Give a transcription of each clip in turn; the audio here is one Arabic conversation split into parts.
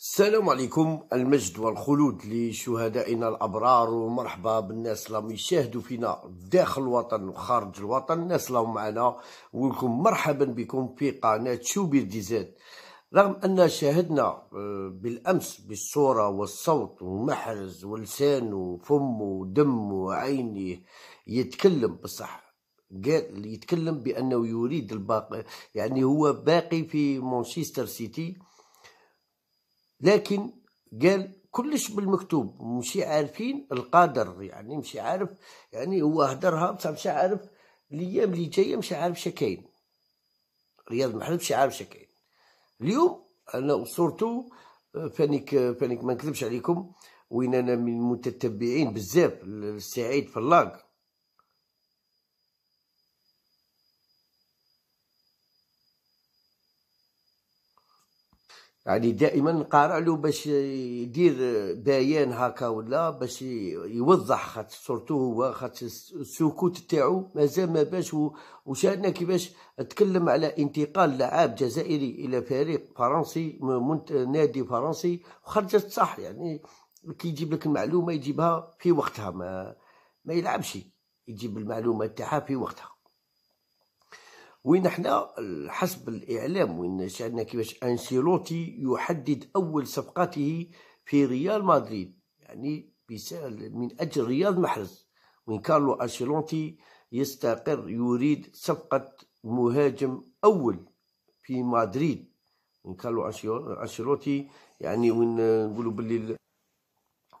السلام عليكم المجد والخلود لشهدائنا الابرار ومرحبا بالناس اللي راهم يشاهدوا فينا داخل الوطن وخارج الوطن الناس اللي معنا ولكم مرحبا بكم في قناه شوبير ديزاد رغم ان شاهدنا آه، بالامس بالصوره والصوت ومحرز ولسان وفم ودم وعيني يتكلم بصح قال يتكلم بانه يريد الباقي يعني هو باقي في مانشستر سيتي لكن قال كلش بالمكتوب مشي عارفين القدر يعني مشي عارف يعني هو هدرها بصح مشي عارف الايام اللي جايه مشي عارف شكاين رياض محرز مشي عارف شكاين اليوم انا صورتو فانيك فانيك ما نكذبش عليكم وين انا من المتتبعين بزاف السعيد فلاق يعني دائما نقارع له باش يدير بيان هكا ولا باش يوضح خاطر صورته هو خاطر السكوت تاعو مازال ما باش وشاهدنا كيفاش تكلم على انتقال لعاب جزائري الى فريق فرنسي نادي فرنسي وخرجت صح يعني كي يجيب لك المعلومه يجيبها في وقتها ما ما يلعبش يجيب المعلومه تاعها في وقتها وين حنا حسب الاعلام وين شاهدنا كيفاش انشيلوتي يحدد اول صفقاته في ريال مدريد يعني من اجل رياض محرز وين كارلو انشيلوتي يستقر يريد صفقه مهاجم اول في مدريد وين كارلو انشيلوتي يعني وين نقولوا باللي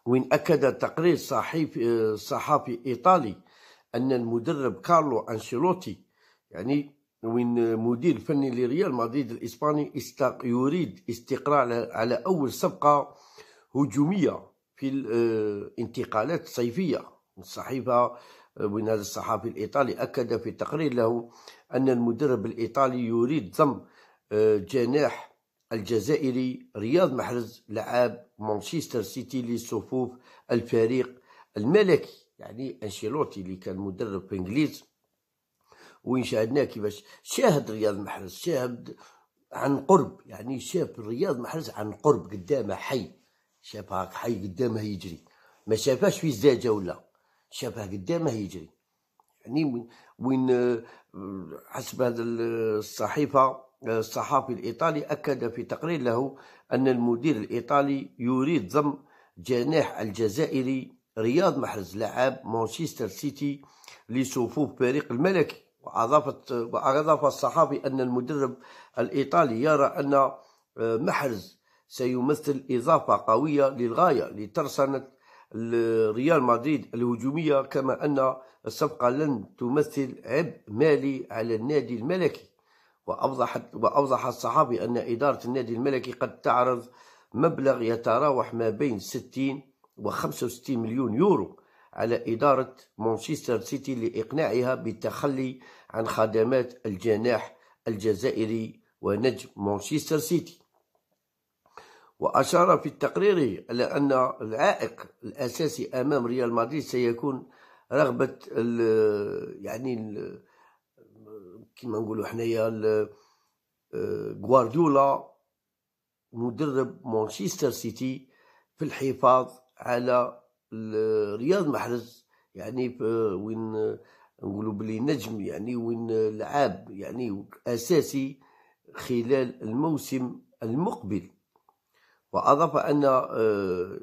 وين اكد تقرير صحفي صحافي ايطالي ان المدرب كارلو انشيلوتي يعني وين المدير الفني لريال مدريد الاسباني استق يريد استقرار على اول صفقه هجوميه في الانتقالات آه، الصيفيه الصحيفه آه، وين هذا الصحفي الايطالي اكد في تقرير له ان المدرب الايطالي يريد ضم آه، جناح الجزائري رياض محرز لعاب مانشستر سيتي لصفوف الفريق الملكي يعني انشيلوتي اللي كان مدرب في انجليزي وين شاهدناه كيفاش شاهد رياض محرز شاهد عن قرب يعني شاف رياض محرز عن قرب قدامه حي شافها حي قدامه يجري ما شافهاش في الزاجة ولا شافها قدامه يجري يعني وين آه، حسب هذا الصحيفة آه، الصحافي الإيطالي أكد في تقرير له أن المدير الإيطالي يريد ضم جناح الجزائري رياض محرز لاعب مانشستر سيتي لصفوف فريق الملكي وأضافت وأضاف الصحافي أن المدرب الإيطالي يرى أن آه، محرز سيمثل إضافة قوية للغاية لترسانة ريال مدريد الهجومية كما أن الصفقة لن تمثل عبء مالي على النادي الملكي وأوضحت وأوضح الصحافي أن إدارة النادي الملكي قد تعرض مبلغ يتراوح ما بين 60 و 65 مليون يورو على إدارة مانشستر سيتي لإقناعها بالتخلي عن خدمات الجناح الجزائري ونجم مانشستر سيتي وأشار في التقرير على أن العائق الأساسي أمام ريال مدريد سيكون رغبة ال يعني ال كما نقولوا حنايا غوارديولا مدرب مانشستر سيتي في الحفاظ على رياض محرز يعني وين نقولوا بلي نجم يعني وين لعاب يعني اساسي خلال الموسم المقبل واضاف ان آه،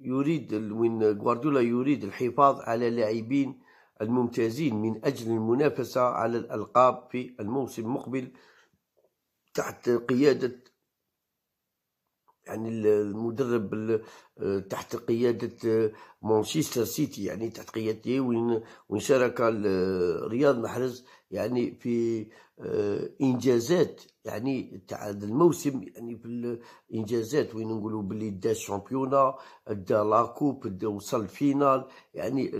يريد وين غوارديولا يريد الحفاظ على لاعبين الممتازين من اجل المنافسه على الالقاب في الموسم المقبل تحت قياده يعني المدرب آه، تحت قيادة آه، مانشستر سيتي يعني تحت قيادته وين وين شارك آه، رياض محرز يعني في انجازات يعني تاع الموسم يعني في الانجازات وين نقولوا بلي دا الشامبيونا دا لاكوب دا وصل الفينال يعني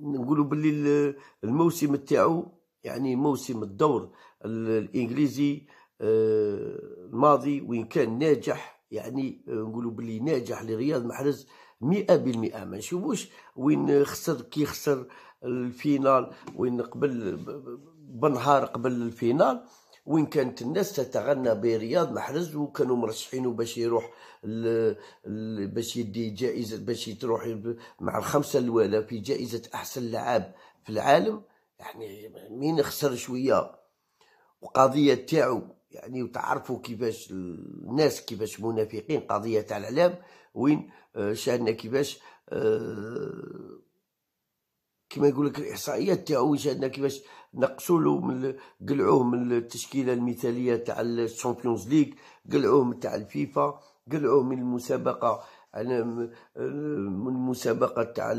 نقولوا بلي الموسم تاعو يعني موسم الدور الانجليزي آه، الماضي وين كان ناجح يعني نقولوا بلي ناجح لرياض محرز مئة بالمئة ما نشوفوش وين خسر كي خسر الفينال وين قبل بنهار قبل الفينال وين كانت الناس تتغنى برياض محرز وكانوا مرشحينه باش يروح باش يدي جائزة باش تروح مع الخمسة الاولى في جائزة أحسن لعاب في العالم يعني مين خسر شوية وقضية تاعو يعني وتعرفوا كيفاش الناس كيفاش منافقين قضيه تاع الاعلام وين آه، شاهدنا كيفاش آه، كما يقول لك الاحصائيات تاعو شاهدنا كيفاش نقصوا له من قلعوه من التشكيله المثاليه تاع الشامبيونز ليغ قلعوه من تاع الفيفا قلعوه من المسابقه على آه، من المسابقه تاع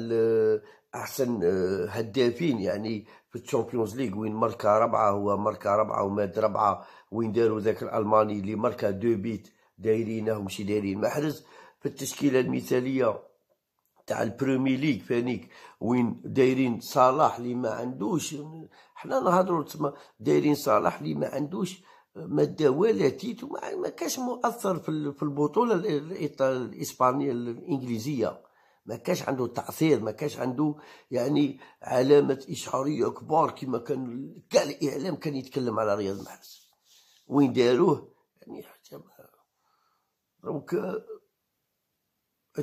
احسن آه، هدافين يعني في الشامبيونز ليغ وين ماركا ربعه هو ماركا ربعه وماد ربعه وين داروا ذاك الالماني اللي ماركا دو بيت دايرينه ماشي دايرين محرز في التشكيله المثاليه تاع البرومي ليغ فانيك وين دايرين صلاح اللي ما عندوش حنا نهضروا تسمى دايرين صلاح اللي ما عندوش آه، ما دا ولا تيتو ما كاش مؤثر في البطوله الاسبانيه الانجليزيه ما كاش عنده تأثير ما كاش عنده يعني علامة إشعارية كبار كما كان كاع الإعلام كان يتكلم على رياض محرز وين داروه يعني حتى دروك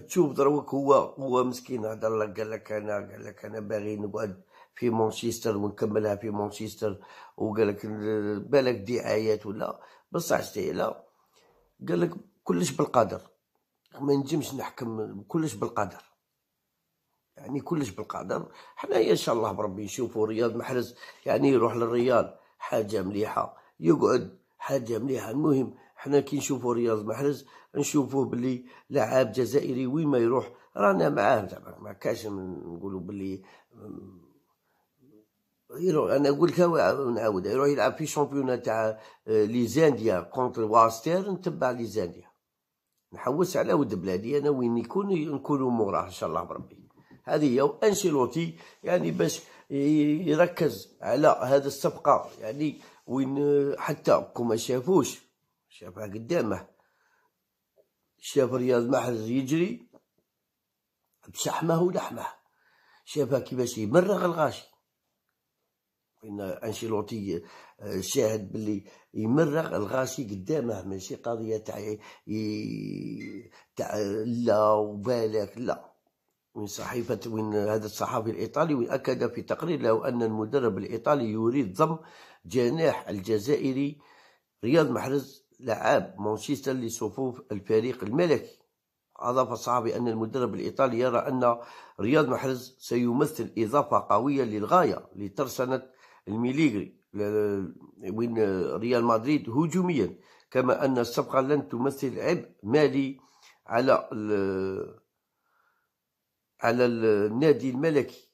تشوف دروك هو هو مسكين هضر الله قال لك أنا قال لك أنا باغي نقعد في مانشستر ونكملها في مانشستر وقال لك بالك دعايات ولا بصح حتى لا قال لك كلش بالقدر ما نجمش نحكم كلش بالقدر يعني كلش بالقدر حنايا ان شاء الله بربي نشوفوا رياض محرز يعني يروح للرياض حاجه مليحه يقعد حاجه مليحه المهم حنا كي نشوفوا رياض محرز نشوفوه بلي لاعب جزائري وين ما يروح رانا معاه زعما ما كاش نقولوا بلي يروح انا نقول لك نعاود يروح يلعب في شامبيون تاع لي زانديا كونتر واستير نتبع لي زانديا نحوس على ود بلادي انا وين يكون نكونوا موراه ان شاء الله بربي هذه هي وانشيلوتي يعني باش يركز على هذا الصفقه يعني وين حتى كما شافوش شافها قدامه شاف رياض محرز يجري بشحمه ولحمه شافها كيفاش يمرغ الغاشي ان انشيلوتي آه، شاهد باللي يمرغ الغاشي قدامه ماشي قضيه تاع تاع لا وبالك لا من صحيفة من هذا الصحافي الإيطالي وأكد في تقرير له أن المدرب الإيطالي يريد ضم جناح الجزائري رياض محرز لعاب مانشستر لصفوف الفريق الملكي أضاف الصحابي أن المدرب الإيطالي يرى أن رياض محرز سيمثل إضافة قوية للغاية لترسنة الميليغري من ريال مدريد هجوميا كما أن الصفقة لن تمثل عبء مالي على على النادي الملكي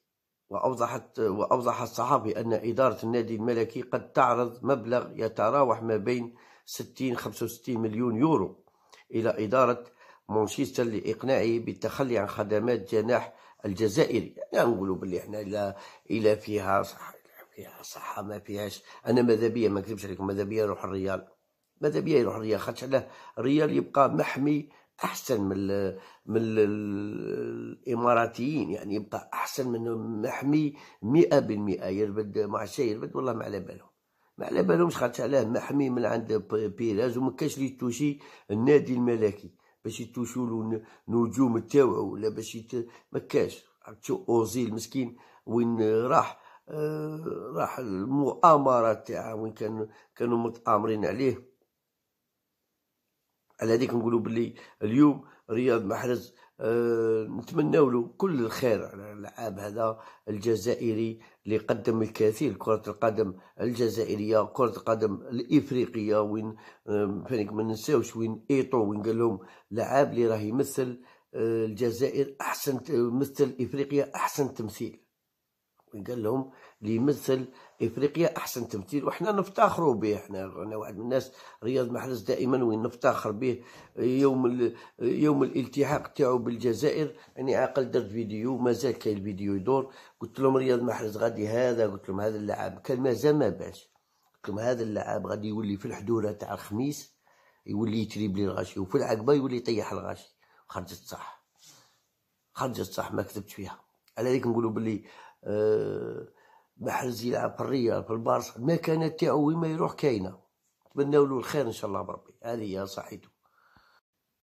وأوضحت وأوضح الصحفي أن إدارة النادي الملكي قد تعرض مبلغ يتراوح ما بين 60 65 مليون يورو إلى إدارة مانشستر لإقناعه بالتخلي عن خدمات جناح الجزائري يعني نقولوا باللي احنا الى إلى فيها صح فيها صحة ما فيهاش أنا ماذا بيا ما نكذبش عليكم ماذا بيا يروح الريال ماذا بيا يروح الريال خاطرش علاه الريال يبقى محمي احسن من من الاماراتيين يعني يبقى احسن من محمي 100% يربد مع الشيء يربد والله ما على بالهم ما على بالهمش خاطر علاه محمي من عند بيراز وما كاش لي توشي النادي الملكي باش يتوشوا له نجوم تاعو ولا باش يت... ما كاش شو اوزيل مسكين وين راح آه، راح المؤامره تاعه وين كانوا كانوا متامرين عليه على هذيك نقولوا باللي اليوم رياض محرز أه نتمناو له كل الخير على اللعاب هذا الجزائري اللي قدم الكثير كرة القدم الجزائرية كرة القدم الإفريقية وين آه، فريق ما ننساوش وين إيطو وين قال لهم لعاب اللي راه يمثل آه، الجزائر أحسن مثل إفريقيا أحسن تمثيل وين قال لهم اللي يمثل افريقيا احسن تمثيل وحنا نفتخروا به احنا انا واحد من الناس رياض محرز دائما وين نفتخر به يوم يوم الالتحاق تاعو بالجزائر يعني عقل درت فيديو مازال كاين الفيديو يدور قلت لهم رياض محرز غادي هذا قلت لهم هذا اللاعب كان مازال ما باش قلت لهم هذا اللاعب غادي يولي في الحدوره تاع الخميس يولي يتريبلي الغاشي وفي العقبه يولي يطيح الغاشي خرجت صح خرجت صح ما كتبت فيها على ذلك نقولوا بلي آه محرز يلعب الريال في البارسا المكانه تاعو وين ما يروح كاينه نتمنوا له الخير ان شاء الله بربي هذه هي صحيته